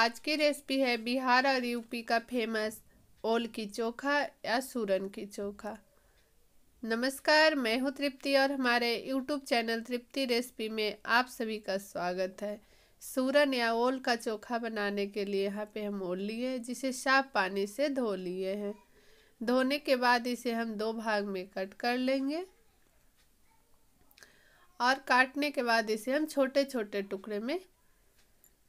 आज की रेसिपी है बिहार और यूपी का फेमस ओल की चोखा या सूरन की चोखा नमस्कार मैं हूँ तृप्ति और हमारे यूट्यूब चैनल तृप्ति रेसिपी में आप सभी का स्वागत है सूरन या ओल का चोखा बनाने के लिए यहाँ पे हम ओल लिए हैं जिसे साफ पानी से धो लिए हैं धोने के बाद इसे हम दो भाग में कट कर लेंगे और काटने के बाद इसे हम छोटे छोटे टुकड़े में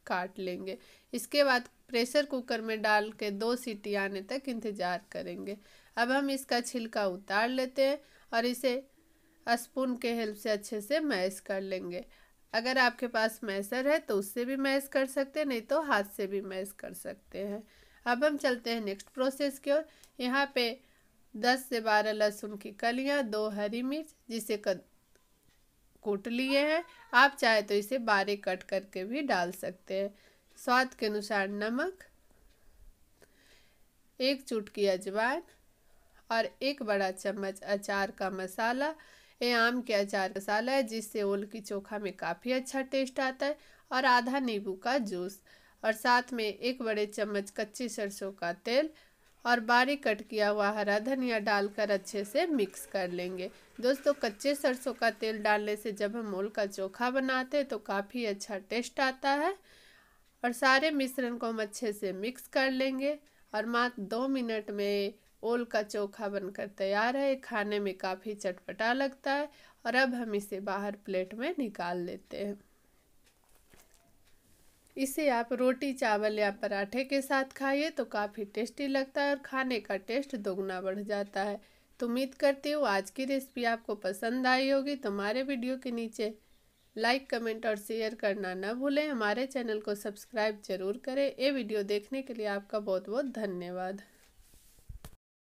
काट लेंगे इसके बाद प्रेशर कुकर में डाल के दो सीटी आने तक इंतज़ार करेंगे अब हम इसका छिलका उतार लेते हैं और इसे स्पून के हेल्प से अच्छे से मैश कर लेंगे अगर आपके पास मैसर है तो उससे भी मैश कर सकते हैं नहीं तो हाथ से भी मैश कर सकते हैं अब हम चलते हैं नेक्स्ट प्रोसेस की ओर यहाँ पे दस से बारह लहसुन की कलियाँ दो हरी मिर्च जिसे कद कूट लिए हैं आप चाहे तो इसे बारीक कट करके भी डाल सकते हैं स्वाद के अनुसार नमक एक चुटकी अजवाइन और एक बड़ा चम्मच अचार का मसाला ये आम के अचार मसाला है जिससे ओल की चोखा में काफ़ी अच्छा टेस्ट आता है और आधा नींबू का जूस और साथ में एक बड़े चम्मच कच्ची सरसों का तेल और बारीक कट किया हुआ हरा धनिया डालकर अच्छे से मिक्स कर लेंगे दोस्तों कच्चे सरसों का तेल डालने से जब हम मोल का चोखा बनाते हैं तो काफ़ी अच्छा टेस्ट आता है और सारे मिश्रण को हम अच्छे से मिक्स कर लेंगे और मात्र दो मिनट में ओल का चोखा बनकर तैयार है खाने में काफ़ी चटपटा लगता है और अब हम इसे बाहर प्लेट में निकाल लेते हैं इसे आप रोटी चावल या पराठे के साथ खाइए तो काफ़ी टेस्टी लगता है और खाने का टेस्ट दोगुना बढ़ जाता है तो उम्मीद करती हूँ आज की रेसिपी आपको पसंद आई होगी तो हमारे वीडियो के नीचे लाइक कमेंट और शेयर करना न भूलें हमारे चैनल को सब्सक्राइब जरूर करें ये वीडियो देखने के लिए आपका बहुत बहुत धन्यवाद